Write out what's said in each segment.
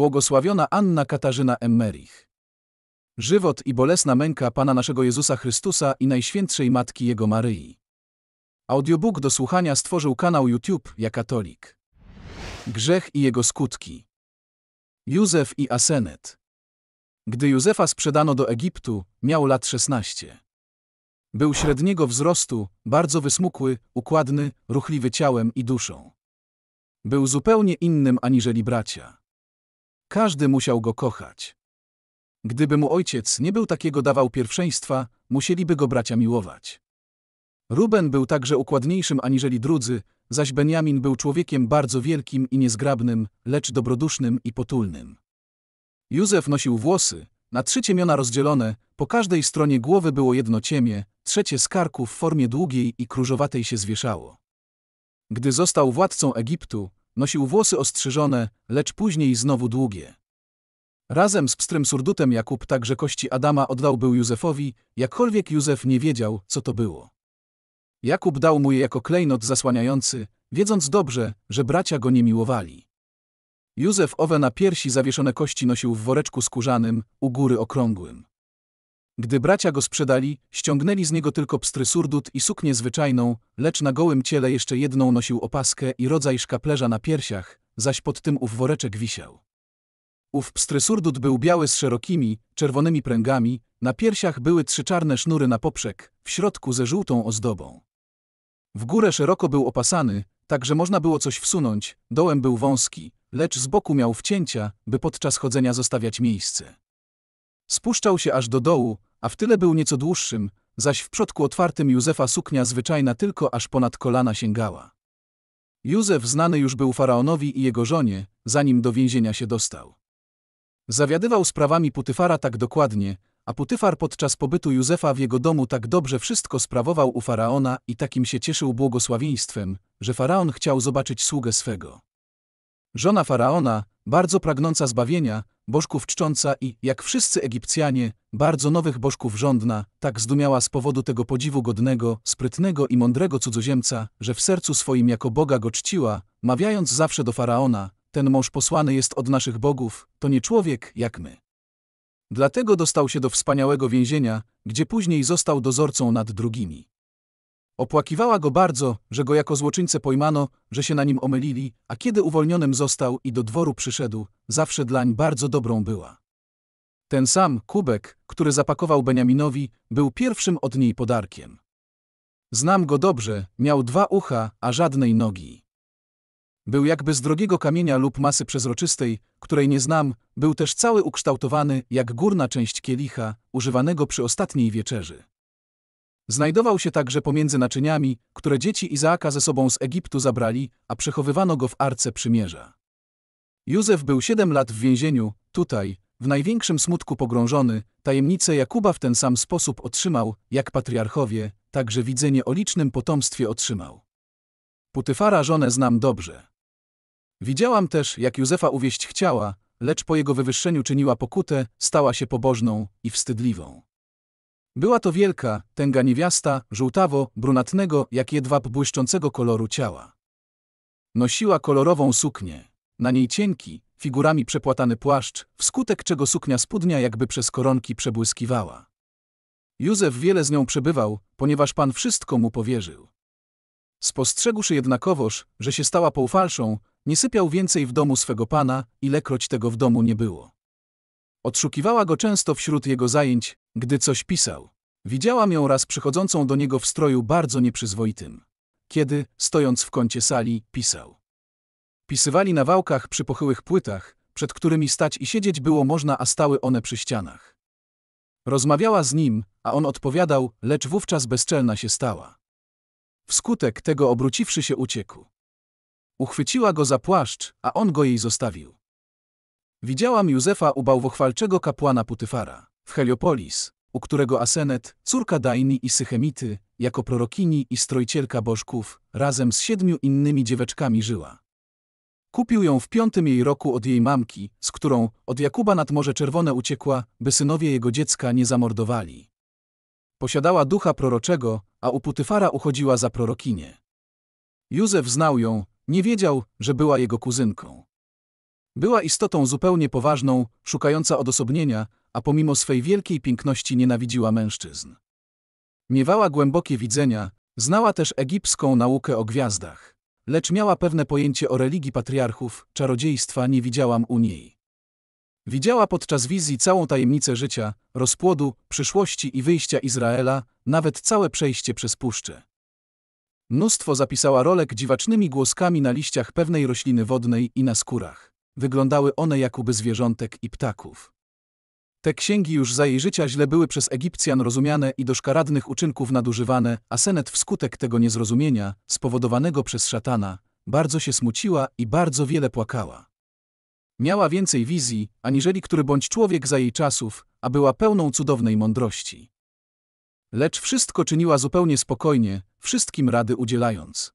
błogosławiona Anna Katarzyna Emmerich. Żywot i bolesna męka Pana naszego Jezusa Chrystusa i Najświętszej Matki Jego Maryi. Audiobook do słuchania stworzył kanał YouTube Ja Katolik. Grzech i jego skutki. Józef i Asenet. Gdy Józefa sprzedano do Egiptu, miał lat 16. Był średniego wzrostu, bardzo wysmukły, układny, ruchliwy ciałem i duszą. Był zupełnie innym aniżeli bracia. Każdy musiał go kochać. Gdyby mu ojciec nie był takiego dawał pierwszeństwa, musieliby go bracia miłować. Ruben był także układniejszym aniżeli drudzy, zaś Benjamin był człowiekiem bardzo wielkim i niezgrabnym, lecz dobrodusznym i potulnym. Józef nosił włosy, na trzy ciemiona rozdzielone, po każdej stronie głowy było jedno ciemię, trzecie z karku w formie długiej i krużowatej się zwieszało. Gdy został władcą Egiptu, Nosił włosy ostrzyżone, lecz później znowu długie. Razem z pstrym surdutem Jakub także kości Adama oddał był Józefowi, jakkolwiek Józef nie wiedział, co to było. Jakub dał mu je jako klejnot zasłaniający, wiedząc dobrze, że bracia go nie miłowali. Józef owe na piersi zawieszone kości nosił w woreczku skórzanym, u góry okrągłym. Gdy bracia go sprzedali, ściągnęli z niego tylko pstry surdut i suknię zwyczajną, lecz na gołym ciele jeszcze jedną nosił opaskę i rodzaj szkaplerza na piersiach, zaś pod tym ów woreczek wisiał. Ów pstry surdut był biały z szerokimi, czerwonymi pręgami, na piersiach były trzy czarne sznury na poprzek, w środku ze żółtą ozdobą. W górę szeroko był opasany, tak że można było coś wsunąć, dołem był wąski, lecz z boku miał wcięcia, by podczas chodzenia zostawiać miejsce. Spuszczał się aż do dołu, a w tyle był nieco dłuższym, zaś w przodku otwartym Józefa suknia zwyczajna tylko aż ponad kolana sięgała. Józef znany już był faraonowi i jego żonie, zanim do więzienia się dostał. Zawiadywał sprawami Putyfara tak dokładnie, a Putyfar podczas pobytu Józefa w jego domu tak dobrze wszystko sprawował u faraona i takim się cieszył błogosławieństwem, że faraon chciał zobaczyć sługę swego. Żona faraona, bardzo pragnąca zbawienia, bożków czcząca i, jak wszyscy Egipcjanie, bardzo nowych bożków żądna, tak zdumiała z powodu tego podziwu godnego, sprytnego i mądrego cudzoziemca, że w sercu swoim jako Boga go czciła, mawiając zawsze do Faraona, ten mąż posłany jest od naszych bogów, to nie człowiek jak my. Dlatego dostał się do wspaniałego więzienia, gdzie później został dozorcą nad drugimi. Opłakiwała go bardzo, że go jako złoczyńcę pojmano, że się na nim omylili, a kiedy uwolnionym został i do dworu przyszedł, zawsze dlań bardzo dobrą była. Ten sam kubek, który zapakował Beniaminowi, był pierwszym od niej podarkiem. Znam go dobrze, miał dwa ucha, a żadnej nogi. Był jakby z drogiego kamienia lub masy przezroczystej, której nie znam, był też cały ukształtowany jak górna część kielicha, używanego przy ostatniej wieczerzy. Znajdował się także pomiędzy naczyniami, które dzieci Izaaka ze sobą z Egiptu zabrali, a przechowywano go w Arce Przymierza. Józef był siedem lat w więzieniu, tutaj, w największym smutku pogrążony, tajemnicę Jakuba w ten sam sposób otrzymał, jak patriarchowie, także widzenie o licznym potomstwie otrzymał. Putyfara żonę znam dobrze. Widziałam też, jak Józefa uwieść chciała, lecz po jego wywyższeniu czyniła pokutę, stała się pobożną i wstydliwą. Była to wielka, tęga niewiasta, żółtawo-brunatnego, jak jedwab błyszczącego koloru ciała. Nosiła kolorową suknię. Na niej cienki, figurami przepłatany płaszcz, wskutek czego suknia spódnia jakby przez koronki przebłyskiwała. Józef wiele z nią przebywał, ponieważ pan wszystko mu powierzył. Spostrzegłszy jednakowoż, że się stała poufalszą, nie sypiał więcej w domu swego pana, ilekroć tego w domu nie było. Odszukiwała go często wśród jego zajęć, gdy coś pisał. Widziałam ją raz przychodzącą do niego w stroju bardzo nieprzyzwoitym. Kiedy, stojąc w kącie sali, pisał. Pisywali na wałkach przy pochyłych płytach, przed którymi stać i siedzieć było można, a stały one przy ścianach. Rozmawiała z nim, a on odpowiadał, lecz wówczas bezczelna się stała. Wskutek tego obróciwszy się uciekł. Uchwyciła go za płaszcz, a on go jej zostawił. Widziałam Józefa u bałwochwalczego kapłana Putyfara w Heliopolis, u którego Asenet, córka Daini i Sychemity, jako prorokini i strojcielka bożków, razem z siedmiu innymi dzieweczkami żyła. Kupił ją w piątym jej roku od jej mamki, z którą od Jakuba nad Morze Czerwone uciekła, by synowie jego dziecka nie zamordowali. Posiadała ducha proroczego, a u Putyfara uchodziła za prorokinie. Józef znał ją, nie wiedział, że była jego kuzynką. Była istotą zupełnie poważną, szukająca odosobnienia, a pomimo swej wielkiej piękności nienawidziła mężczyzn. Miewała głębokie widzenia, znała też egipską naukę o gwiazdach, lecz miała pewne pojęcie o religii patriarchów, czarodziejstwa nie widziałam u niej. Widziała podczas wizji całą tajemnicę życia, rozpłodu, przyszłości i wyjścia Izraela, nawet całe przejście przez puszczę. Mnóstwo zapisała rolek dziwacznymi głoskami na liściach pewnej rośliny wodnej i na skórach wyglądały one jak uby zwierzątek i ptaków. Te księgi już za jej życia źle były przez Egipcjan rozumiane i do szkaradnych uczynków nadużywane, a Senet wskutek tego niezrozumienia, spowodowanego przez szatana, bardzo się smuciła i bardzo wiele płakała. Miała więcej wizji, aniżeli który bądź człowiek za jej czasów, a była pełną cudownej mądrości. Lecz wszystko czyniła zupełnie spokojnie, wszystkim rady udzielając.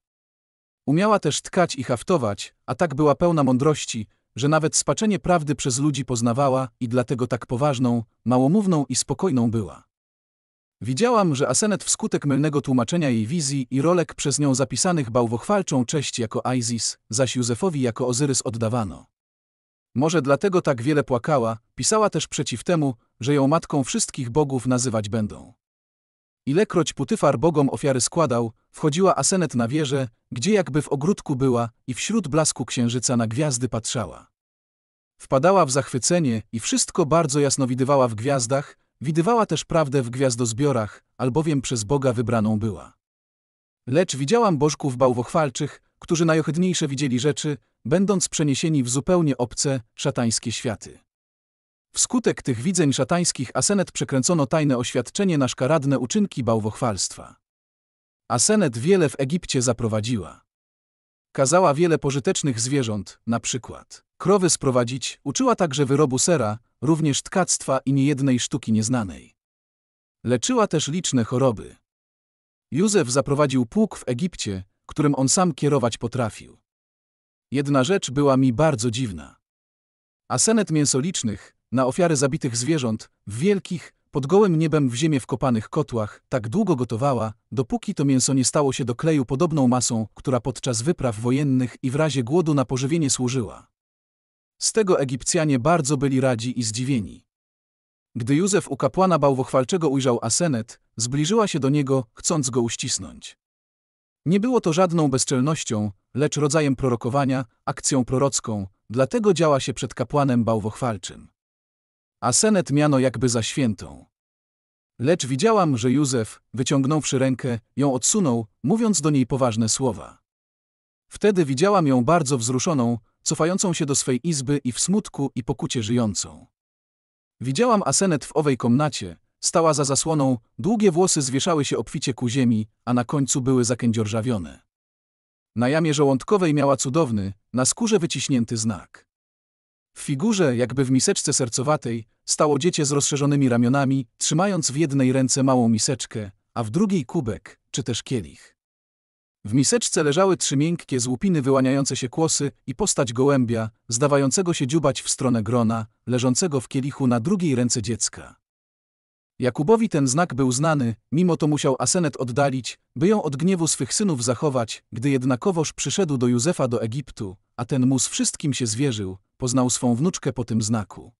Umiała też tkać i haftować, a tak była pełna mądrości, że nawet spaczenie prawdy przez ludzi poznawała i dlatego tak poważną, małomówną i spokojną była. Widziałam, że Asenet wskutek mylnego tłumaczenia jej wizji i rolek przez nią zapisanych bałwochwalczą cześć jako Isis, zaś Józefowi jako Ozyrys oddawano. Może dlatego tak wiele płakała, pisała też przeciw temu, że ją matką wszystkich bogów nazywać będą. Ilekroć Putyfar bogom ofiary składał, wchodziła Asenet na wieżę, gdzie jakby w ogródku była i wśród blasku księżyca na gwiazdy patrzała. Wpadała w zachwycenie i wszystko bardzo jasno widywała w gwiazdach, widywała też prawdę w gwiazdozbiorach, albowiem przez Boga wybraną była. Lecz widziałam bożków bałwochwalczych, którzy najochydniejsze widzieli rzeczy, będąc przeniesieni w zupełnie obce, szatańskie światy. Wskutek tych widzeń szatańskich Asenet przekręcono tajne oświadczenie na szkaradne uczynki bałwochwalstwa. Asenet wiele w Egipcie zaprowadziła. Kazała wiele pożytecznych zwierząt, na przykład krowy sprowadzić, uczyła także wyrobu sera, również tkactwa i niejednej sztuki nieznanej. Leczyła też liczne choroby. Józef zaprowadził pług w Egipcie, którym on sam kierować potrafił. Jedna rzecz była mi bardzo dziwna. Asenet mięsolicznych, na ofiary zabitych zwierząt, w wielkich, pod gołym niebem w ziemię wkopanych kotłach, tak długo gotowała, dopóki to mięso nie stało się do kleju podobną masą, która podczas wypraw wojennych i w razie głodu na pożywienie służyła. Z tego Egipcjanie bardzo byli radzi i zdziwieni. Gdy Józef u kapłana bałwochwalczego ujrzał Asenet, zbliżyła się do niego, chcąc go uścisnąć. Nie było to żadną bezczelnością, lecz rodzajem prorokowania, akcją prorocką, dlatego działa się przed kapłanem bałwochwalczym a Senet miano jakby za świętą. Lecz widziałam, że Józef, wyciągnąwszy rękę, ją odsunął, mówiąc do niej poważne słowa. Wtedy widziałam ją bardzo wzruszoną, cofającą się do swej izby i w smutku i pokucie żyjącą. Widziałam Asenet w owej komnacie, stała za zasłoną, długie włosy zwieszały się obficie ku ziemi, a na końcu były zakędziorżawione. Na jamie żołądkowej miała cudowny, na skórze wyciśnięty znak. W figurze, jakby w miseczce sercowatej, stało dziecię z rozszerzonymi ramionami, trzymając w jednej ręce małą miseczkę, a w drugiej kubek, czy też kielich. W miseczce leżały trzy miękkie złupiny wyłaniające się kłosy i postać gołębia, zdawającego się dziubać w stronę grona, leżącego w kielichu na drugiej ręce dziecka. Jakubowi ten znak był znany, mimo to musiał Asenet oddalić, by ją od gniewu swych synów zachować, gdy jednakowoż przyszedł do Józefa do Egiptu, a ten mu z wszystkim się zwierzył, poznał swą wnuczkę po tym znaku.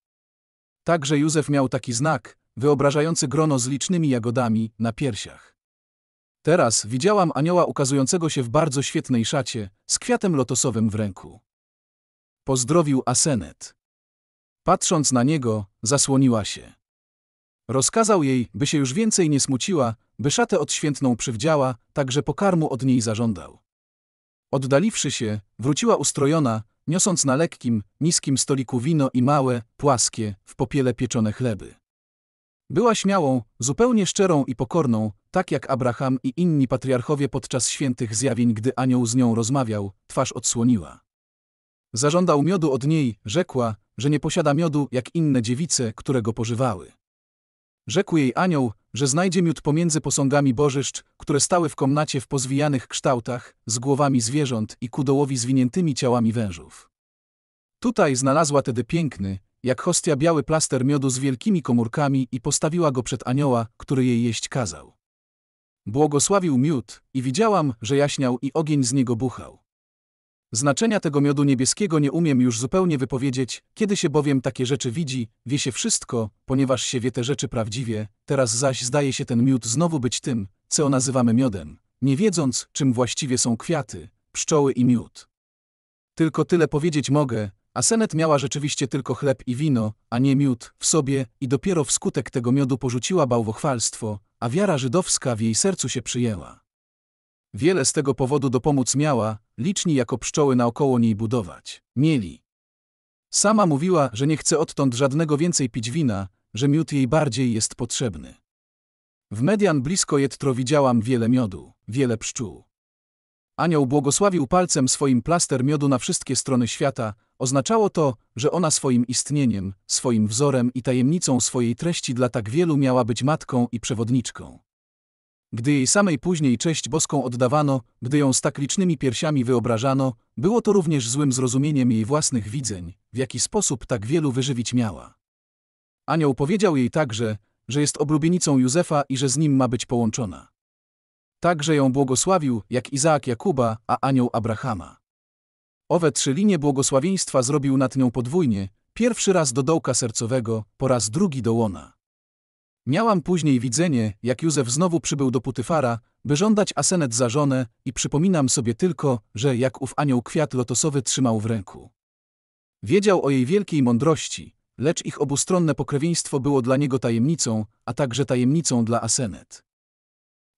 Także Józef miał taki znak, wyobrażający grono z licznymi jagodami na piersiach. Teraz widziałam anioła ukazującego się w bardzo świetnej szacie, z kwiatem lotosowym w ręku. Pozdrowił Asenet. Patrząc na niego, zasłoniła się. Rozkazał jej, by się już więcej nie smuciła, by szatę odświętną przywdziała, także pokarmu od niej zażądał. Oddaliwszy się, wróciła ustrojona, niosąc na lekkim, niskim stoliku wino i małe, płaskie, w popiele pieczone chleby. Była śmiałą, zupełnie szczerą i pokorną, tak jak Abraham i inni patriarchowie podczas świętych zjawień, gdy anioł z nią rozmawiał, twarz odsłoniła. Zażądał miodu od niej, rzekła, że nie posiada miodu jak inne dziewice, które go pożywały. Rzekł jej anioł, że znajdzie miód pomiędzy posągami bożyszcz, które stały w komnacie w pozwijanych kształtach, z głowami zwierząt i ku dołowi zwiniętymi ciałami wężów. Tutaj znalazła tedy piękny, jak hostia biały plaster miodu z wielkimi komórkami i postawiła go przed anioła, który jej jeść kazał. Błogosławił miód i widziałam, że jaśniał i ogień z niego buchał. Znaczenia tego miodu niebieskiego nie umiem już zupełnie wypowiedzieć, kiedy się bowiem takie rzeczy widzi, wie się wszystko, ponieważ się wie te rzeczy prawdziwie, teraz zaś zdaje się ten miód znowu być tym, co nazywamy miodem, nie wiedząc, czym właściwie są kwiaty, pszczoły i miód. Tylko tyle powiedzieć mogę, a Senet miała rzeczywiście tylko chleb i wino, a nie miód, w sobie i dopiero wskutek tego miodu porzuciła bałwochwalstwo, a wiara żydowska w jej sercu się przyjęła. Wiele z tego powodu dopomóc miała, liczni jako pszczoły naokoło niej budować. Mieli. Sama mówiła, że nie chce odtąd żadnego więcej pić wina, że miód jej bardziej jest potrzebny. W median blisko jetro widziałam wiele miodu, wiele pszczół. Anioł błogosławił palcem swoim plaster miodu na wszystkie strony świata, oznaczało to, że ona swoim istnieniem, swoim wzorem i tajemnicą swojej treści dla tak wielu miała być matką i przewodniczką. Gdy jej samej później cześć boską oddawano, gdy ją z tak licznymi piersiami wyobrażano, było to również złym zrozumieniem jej własnych widzeń, w jaki sposób tak wielu wyżywić miała. Anioł powiedział jej także, że jest oblubienicą Józefa i że z nim ma być połączona. Także ją błogosławił, jak Izaak Jakuba, a anioł Abrahama. Owe trzy linie błogosławieństwa zrobił nad nią podwójnie, pierwszy raz do dołka sercowego, po raz drugi do łona. Miałam później widzenie, jak Józef znowu przybył do Putyfara, by żądać Asenet za żonę i przypominam sobie tylko, że jak ów anioł kwiat lotosowy trzymał w ręku. Wiedział o jej wielkiej mądrości, lecz ich obustronne pokrewieństwo było dla niego tajemnicą, a także tajemnicą dla Asenet.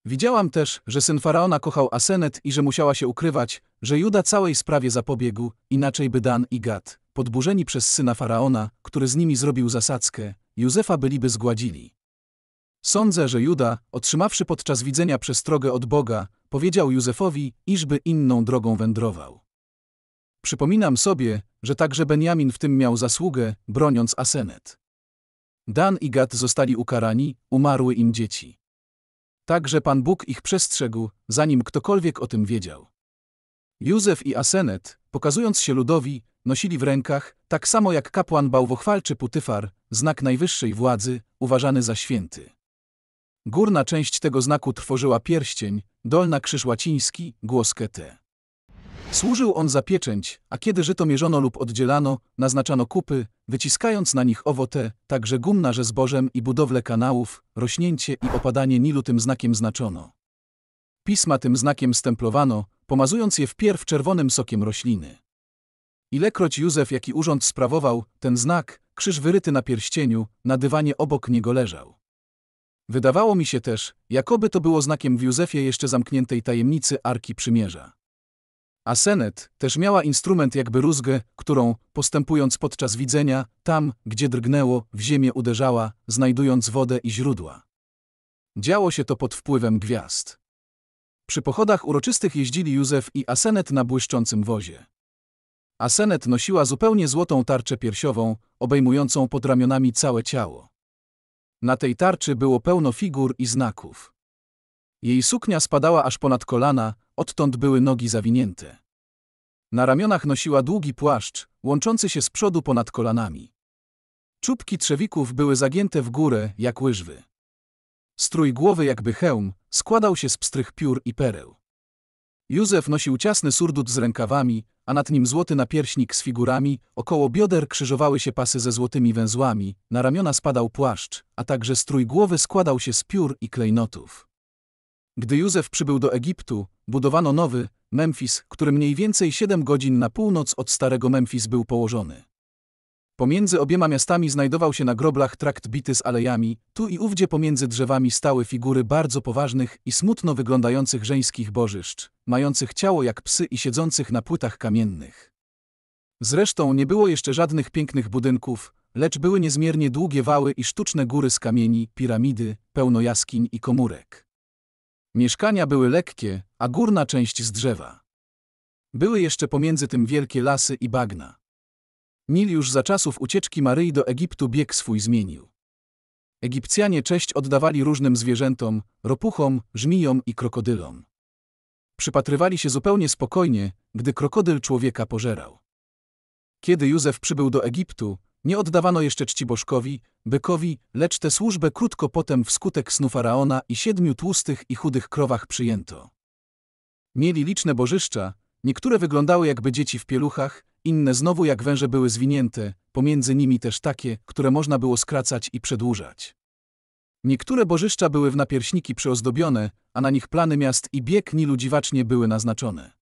Widziałam też, że syn Faraona kochał Asenet i że musiała się ukrywać, że Juda całej sprawie zapobiegł, inaczej by Dan i Gad, podburzeni przez syna Faraona, który z nimi zrobił zasadzkę, Józefa byliby zgładzili. Sądzę, że Juda, otrzymawszy podczas widzenia przestrogę od Boga, powiedział Józefowi, iżby inną drogą wędrował. Przypominam sobie, że także Benjamin w tym miał zasługę, broniąc Asenet. Dan i Gad zostali ukarani, umarły im dzieci. Także Pan Bóg ich przestrzegł, zanim ktokolwiek o tym wiedział. Józef i Asenet, pokazując się ludowi, nosili w rękach, tak samo jak kapłan bałwochwalczy Putyfar, znak najwyższej władzy, uważany za święty. Górna część tego znaku tworzyła pierścień, dolna krzyż łaciński, głos kety. Służył on za pieczęć, a kiedy żyto mierzono lub oddzielano, naznaczano kupy, wyciskając na nich owoce, także gumna że zbożem i budowlę kanałów, rośnięcie i opadanie Nilu tym znakiem znaczono. Pisma tym znakiem stemplowano, pomazując je wpierw czerwonym sokiem rośliny. Ilekroć Józef jaki urząd sprawował, ten znak, krzyż wyryty na pierścieniu, na dywanie obok niego leżał. Wydawało mi się też, jakoby to było znakiem w Józefie jeszcze zamkniętej tajemnicy Arki Przymierza. A Senet też miała instrument jakby rózgę, którą, postępując podczas widzenia, tam, gdzie drgnęło, w ziemię uderzała, znajdując wodę i źródła. Działo się to pod wpływem gwiazd. Przy pochodach uroczystych jeździli Józef i Asenet na błyszczącym wozie. Asenet nosiła zupełnie złotą tarczę piersiową, obejmującą pod ramionami całe ciało. Na tej tarczy było pełno figur i znaków. Jej suknia spadała aż ponad kolana, odtąd były nogi zawinięte. Na ramionach nosiła długi płaszcz, łączący się z przodu ponad kolanami. Czubki trzewików były zagięte w górę, jak łyżwy. Strój głowy jakby hełm, składał się z pstrych piór i pereł. Józef nosił ciasny surdut z rękawami, a nad nim złoty napierśnik z figurami, około bioder krzyżowały się pasy ze złotymi węzłami, na ramiona spadał płaszcz, a także strój głowy składał się z piór i klejnotów. Gdy Józef przybył do Egiptu, budowano nowy, Memphis, który mniej więcej 7 godzin na północ od starego Memphis był położony. Pomiędzy obiema miastami znajdował się na groblach trakt bity z alejami, tu i ówdzie pomiędzy drzewami stały figury bardzo poważnych i smutno wyglądających żeńskich bożyszcz, mających ciało jak psy i siedzących na płytach kamiennych. Zresztą nie było jeszcze żadnych pięknych budynków, lecz były niezmiernie długie wały i sztuczne góry z kamieni, piramidy, pełno jaskiń i komórek. Mieszkania były lekkie, a górna część z drzewa. Były jeszcze pomiędzy tym wielkie lasy i bagna. Nil już za czasów ucieczki Maryi do Egiptu bieg swój zmienił. Egipcjanie cześć oddawali różnym zwierzętom, ropuchom, żmijom i krokodylom. Przypatrywali się zupełnie spokojnie, gdy krokodyl człowieka pożerał. Kiedy Józef przybył do Egiptu, nie oddawano jeszcze czci bożkowi, bykowi, lecz tę służbę krótko potem wskutek snu faraona i siedmiu tłustych i chudych krowach przyjęto. Mieli liczne bożyszcza, niektóre wyglądały jakby dzieci w pieluchach, inne znowu jak węże były zwinięte, pomiędzy nimi też takie, które można było skracać i przedłużać. Niektóre bożyszcza były w napierśniki przyozdobione, a na nich plany miast i bieg Nilu dziwacznie były naznaczone.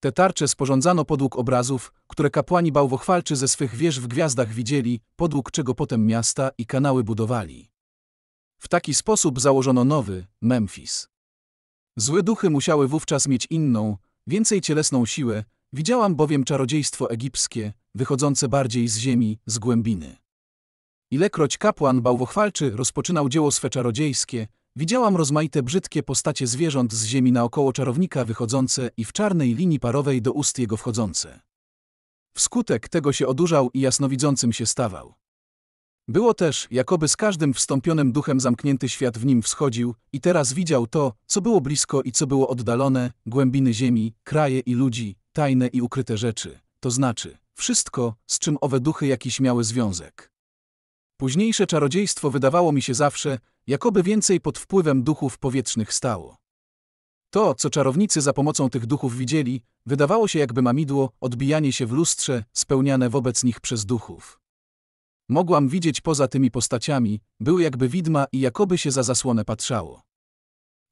Te tarcze sporządzano podług obrazów, które kapłani bałwochwalczy ze swych wież w gwiazdach widzieli, podług czego potem miasta i kanały budowali. W taki sposób założono nowy, Memphis. Złe duchy musiały wówczas mieć inną, więcej cielesną siłę, Widziałam bowiem czarodziejstwo egipskie, wychodzące bardziej z ziemi, z głębiny. Ilekroć kapłan bałwochwalczy rozpoczynał dzieło swe czarodziejskie, widziałam rozmaite brzydkie postacie zwierząt z ziemi naokoło czarownika wychodzące i w czarnej linii parowej do ust jego wchodzące. Wskutek tego się odurzał i jasnowidzącym się stawał. Było też, jakoby z każdym wstąpionym duchem zamknięty świat w nim wschodził i teraz widział to, co było blisko i co było oddalone, głębiny ziemi, kraje i ludzi, tajne i ukryte rzeczy, to znaczy wszystko, z czym owe duchy jakiś miały związek. Późniejsze czarodziejstwo wydawało mi się zawsze, jakoby więcej pod wpływem duchów powietrznych stało. To, co czarownicy za pomocą tych duchów widzieli, wydawało się jakby mamidło, odbijanie się w lustrze, spełniane wobec nich przez duchów. Mogłam widzieć poza tymi postaciami, były jakby widma i jakoby się za zasłonę patrzało.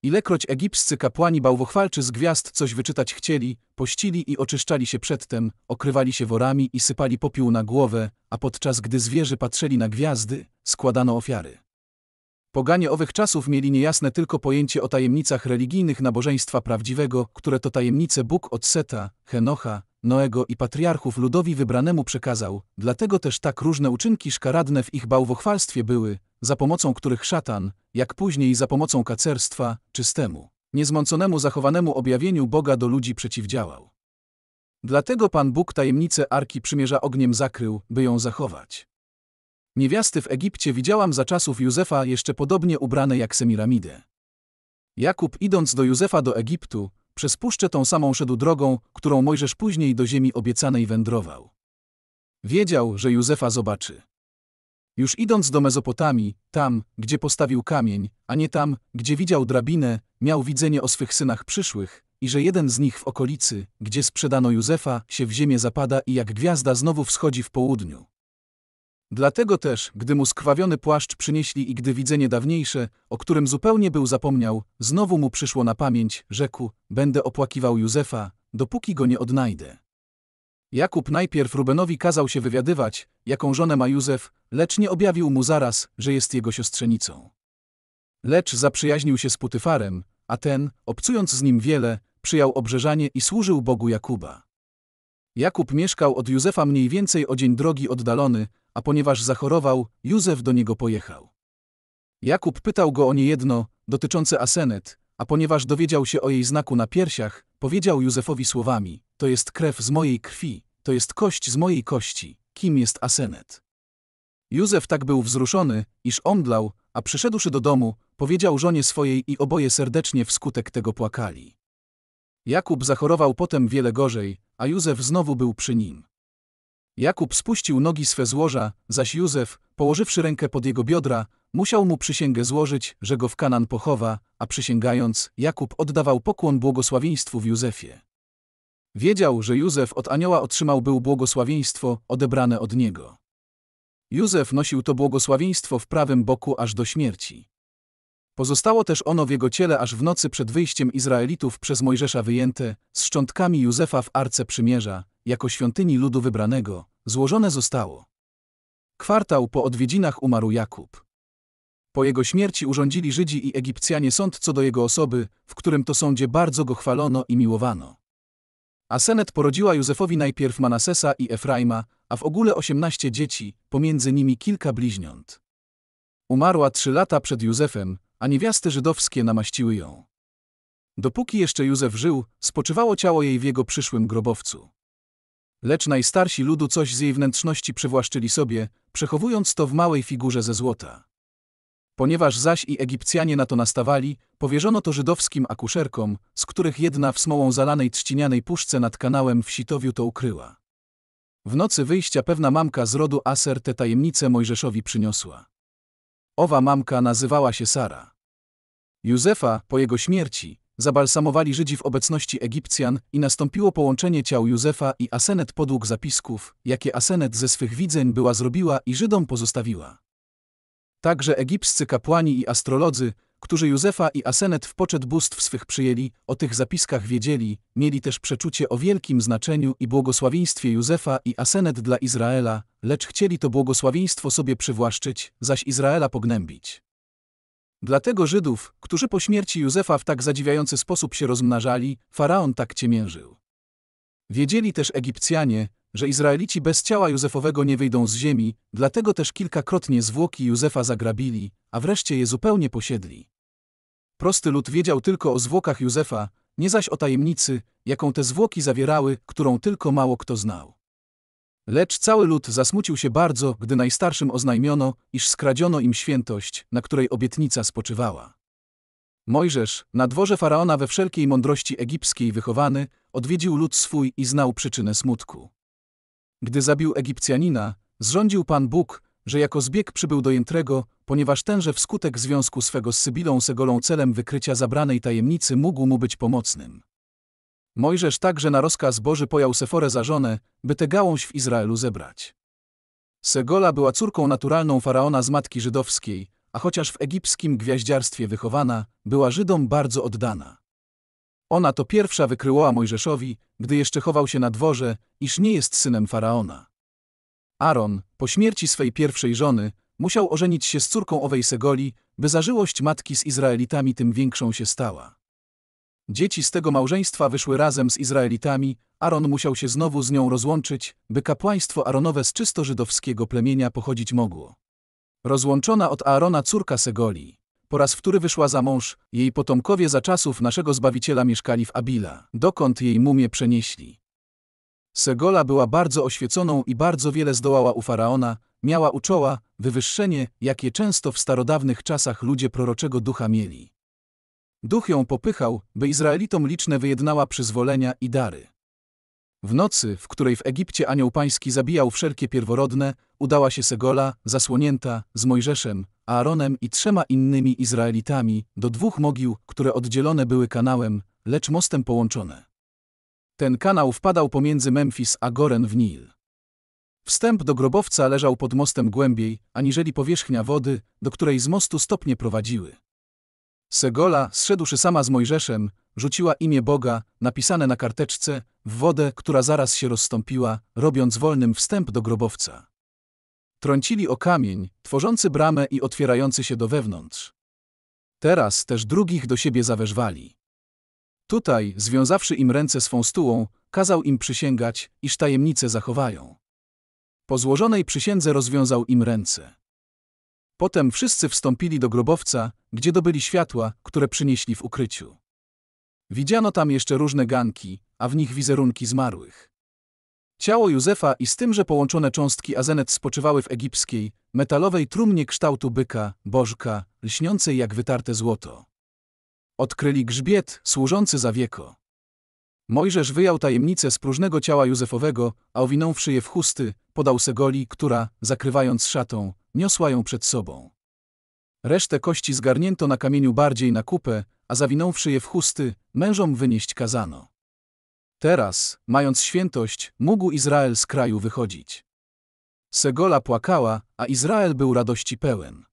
Ilekroć egipscy kapłani bałwochwalczy z gwiazd coś wyczytać chcieli, pościli i oczyszczali się przedtem, okrywali się worami i sypali popiół na głowę, a podczas gdy zwierzy patrzeli na gwiazdy, składano ofiary. Poganie owych czasów mieli niejasne tylko pojęcie o tajemnicach religijnych nabożeństwa prawdziwego, które to tajemnice Bóg od Seta, Henocha, Noego i patriarchów ludowi wybranemu przekazał, dlatego też tak różne uczynki szkaradne w ich bałwochwalstwie były, za pomocą których szatan, jak później za pomocą kacerstwa, czystemu, niezmąconemu zachowanemu objawieniu Boga do ludzi przeciwdziałał. Dlatego Pan Bóg tajemnicę Arki Przymierza ogniem zakrył, by ją zachować. Niewiasty w Egipcie widziałam za czasów Józefa jeszcze podobnie ubrane jak Semiramidę. Jakub idąc do Józefa do Egiptu, przez puszczę tą samą szedł drogą, którą Mojżesz później do ziemi obiecanej wędrował. Wiedział, że Józefa zobaczy. Już idąc do Mezopotamii, tam, gdzie postawił kamień, a nie tam, gdzie widział drabinę, miał widzenie o swych synach przyszłych i że jeden z nich w okolicy, gdzie sprzedano Józefa, się w ziemię zapada i jak gwiazda znowu wschodzi w południu. Dlatego też, gdy mu skrwawiony płaszcz przynieśli i gdy widzenie dawniejsze, o którym zupełnie był zapomniał, znowu mu przyszło na pamięć, rzekł, będę opłakiwał Józefa, dopóki go nie odnajdę. Jakub najpierw Rubenowi kazał się wywiadywać, jaką żonę ma Józef, lecz nie objawił mu zaraz, że jest jego siostrzenicą. Lecz zaprzyjaźnił się z Putyfarem, a ten, obcując z nim wiele, przyjął obrzeżanie i służył Bogu Jakuba. Jakub mieszkał od Józefa mniej więcej o dzień drogi oddalony, a ponieważ zachorował, Józef do niego pojechał. Jakub pytał go o niejedno, dotyczące Asenet, a ponieważ dowiedział się o jej znaku na piersiach, powiedział Józefowi słowami, to jest krew z mojej krwi, to jest kość z mojej kości, kim jest Asenet. Józef tak był wzruszony, iż omdlał, a przyszedłszy do domu, powiedział żonie swojej i oboje serdecznie wskutek tego płakali. Jakub zachorował potem wiele gorzej, a Józef znowu był przy nim. Jakub spuścił nogi swe z zaś Józef, położywszy rękę pod jego biodra, musiał mu przysięgę złożyć, że go w Kanan pochowa, a przysięgając, Jakub oddawał pokłon błogosławieństwu w Józefie. Wiedział, że Józef od anioła otrzymał był błogosławieństwo odebrane od niego. Józef nosił to błogosławieństwo w prawym boku aż do śmierci. Pozostało też ono w jego ciele aż w nocy przed wyjściem Izraelitów przez Mojżesza wyjęte, z szczątkami Józefa w Arce Przymierza, jako świątyni ludu wybranego, złożone zostało. Kwartał po odwiedzinach umarł Jakub. Po jego śmierci urządzili Żydzi i Egipcjanie sąd co do jego osoby, w którym to sądzie bardzo go chwalono i miłowano. A Senet porodziła Józefowi najpierw Manasesa i Efraima, a w ogóle osiemnaście dzieci, pomiędzy nimi kilka bliźniąt. Umarła trzy lata przed Józefem, a niewiasty żydowskie namaściły ją. Dopóki jeszcze Józef żył, spoczywało ciało jej w jego przyszłym grobowcu. Lecz najstarsi ludu coś z jej wnętrzności przywłaszczyli sobie, przechowując to w małej figurze ze złota. Ponieważ zaś i Egipcjanie na to nastawali, powierzono to żydowskim akuszerkom, z których jedna w smołą zalanej trzcinianej puszce nad kanałem w Sitowiu to ukryła. W nocy wyjścia pewna mamka z rodu Aser tę tajemnicę Mojżeszowi przyniosła. Owa mamka nazywała się Sara. Józefa, po jego śmierci, zabalsamowali Żydzi w obecności Egipcjan i nastąpiło połączenie ciał Józefa i Asenet podług zapisków, jakie Asenet ze swych widzeń była zrobiła i Żydom pozostawiła. Także egipscy kapłani i astrolodzy, którzy Józefa i Asenet w poczet bóstw swych przyjęli, o tych zapiskach wiedzieli, mieli też przeczucie o wielkim znaczeniu i błogosławieństwie Józefa i Asenet dla Izraela, lecz chcieli to błogosławieństwo sobie przywłaszczyć, zaś Izraela pognębić. Dlatego Żydów, którzy po śmierci Józefa w tak zadziwiający sposób się rozmnażali, faraon tak ciemiężył. Wiedzieli też Egipcjanie, że Izraelici bez ciała Józefowego nie wyjdą z ziemi, dlatego też kilkakrotnie zwłoki Józefa zagrabili, a wreszcie je zupełnie posiedli. Prosty lud wiedział tylko o zwłokach Józefa, nie zaś o tajemnicy, jaką te zwłoki zawierały, którą tylko mało kto znał. Lecz cały lud zasmucił się bardzo, gdy najstarszym oznajmiono, iż skradziono im świętość, na której obietnica spoczywała. Mojżesz, na dworze faraona we wszelkiej mądrości egipskiej wychowany, odwiedził lud swój i znał przyczynę smutku. Gdy zabił Egipcjanina, zrządził Pan Bóg, że jako zbieg przybył do Jętrego, ponieważ tenże wskutek związku swego z Sybilą Segolą celem wykrycia zabranej tajemnicy mógł mu być pomocnym. Mojżesz także na rozkaz Boży pojął Seforę za żonę, by tę gałąź w Izraelu zebrać. Segola była córką naturalną faraona z matki żydowskiej, a chociaż w egipskim gwiaździarstwie wychowana, była Żydom bardzo oddana. Ona to pierwsza wykryła Mojżeszowi, gdy jeszcze chował się na dworze, iż nie jest synem faraona. Aaron, po śmierci swej pierwszej żony, musiał ożenić się z córką owej Segoli, by zażyłość matki z Izraelitami tym większą się stała. Dzieci z tego małżeństwa wyszły razem z Izraelitami, Aaron musiał się znowu z nią rozłączyć, by kapłaństwo Aaronowe z czysto żydowskiego plemienia pochodzić mogło. Rozłączona od Aarona córka Segoli, po raz wtóry wyszła za mąż, jej potomkowie za czasów naszego Zbawiciela mieszkali w Abila, dokąd jej mumie przenieśli. Segola była bardzo oświeconą i bardzo wiele zdołała u Faraona, miała uczoła, wywyższenie, jakie często w starodawnych czasach ludzie proroczego ducha mieli. Duch ją popychał, by Izraelitom liczne wyjednała przyzwolenia i dary. W nocy, w której w Egipcie anioł pański zabijał wszelkie pierworodne, udała się Segola, zasłonięta, z Mojżeszem, Aaronem i trzema innymi Izraelitami, do dwóch mogił, które oddzielone były kanałem, lecz mostem połączone. Ten kanał wpadał pomiędzy Memphis a Goren w Nil. Wstęp do grobowca leżał pod mostem głębiej, aniżeli powierzchnia wody, do której z mostu stopnie prowadziły. Segola, zszedłszy sama z Mojżeszem, rzuciła imię Boga, napisane na karteczce, w wodę, która zaraz się rozstąpiła, robiąc wolnym wstęp do grobowca. Trącili o kamień, tworzący bramę i otwierający się do wewnątrz. Teraz też drugich do siebie zawężwali. Tutaj, związawszy im ręce swą stułą, kazał im przysięgać, iż tajemnicę zachowają. Po złożonej przysiędze rozwiązał im ręce. Potem wszyscy wstąpili do grobowca, gdzie dobyli światła, które przynieśli w ukryciu. Widziano tam jeszcze różne ganki, a w nich wizerunki zmarłych. Ciało Józefa i z tymże połączone cząstki Azenet spoczywały w egipskiej, metalowej trumnie kształtu byka, bożka, lśniącej jak wytarte złoto. Odkryli grzbiet, służący za wieko. Mojżesz wyjął tajemnicę z próżnego ciała Józefowego, a owinąwszy je w chusty, podał Segoli, która, zakrywając szatą, niosła ją przed sobą. Resztę kości zgarnięto na kamieniu bardziej na kupę, a zawinąwszy je w chusty, mężom wynieść kazano. Teraz, mając świętość, mógł Izrael z kraju wychodzić. Segola płakała, a Izrael był radości pełen.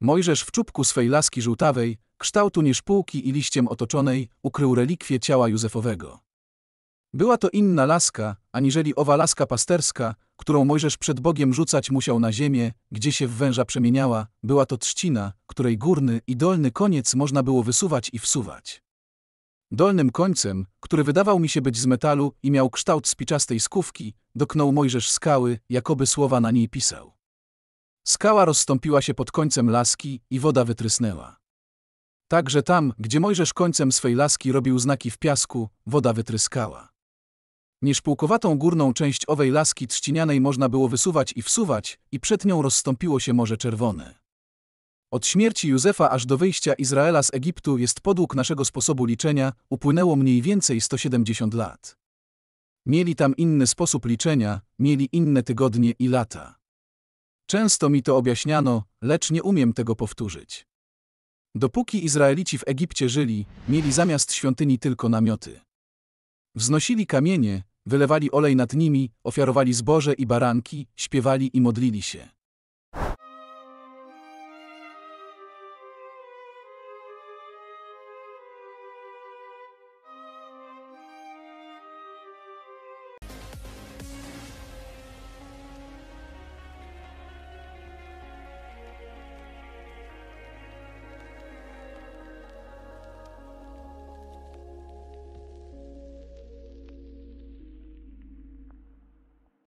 Mojżesz w czubku swej laski żółtawej, kształtu niż półki i liściem otoczonej, ukrył relikwie ciała Józefowego. Była to inna laska, aniżeli owa laska pasterska, którą Mojżesz przed Bogiem rzucać musiał na ziemię, gdzie się w węża przemieniała, była to trzcina, której górny i dolny koniec można było wysuwać i wsuwać. Dolnym końcem, który wydawał mi się być z metalu i miał kształt spiczastej skówki, doknął Mojżesz skały, jakoby słowa na niej pisał. Skała rozstąpiła się pod końcem laski i woda wytrysnęła. Także tam, gdzie Mojżesz końcem swej laski robił znaki w piasku, woda wytryskała niż pułkowatą górną część owej laski trzcinianej można było wysuwać i wsuwać, i przed nią rozstąpiło się Morze Czerwone. Od śmierci Józefa aż do wyjścia Izraela z Egiptu jest podług naszego sposobu liczenia, upłynęło mniej więcej 170 lat. Mieli tam inny sposób liczenia, mieli inne tygodnie i lata. Często mi to objaśniano, lecz nie umiem tego powtórzyć. Dopóki Izraelici w Egipcie żyli, mieli zamiast świątyni tylko namioty. Wznosili kamienie, wylewali olej nad nimi, ofiarowali zboże i baranki, śpiewali i modlili się.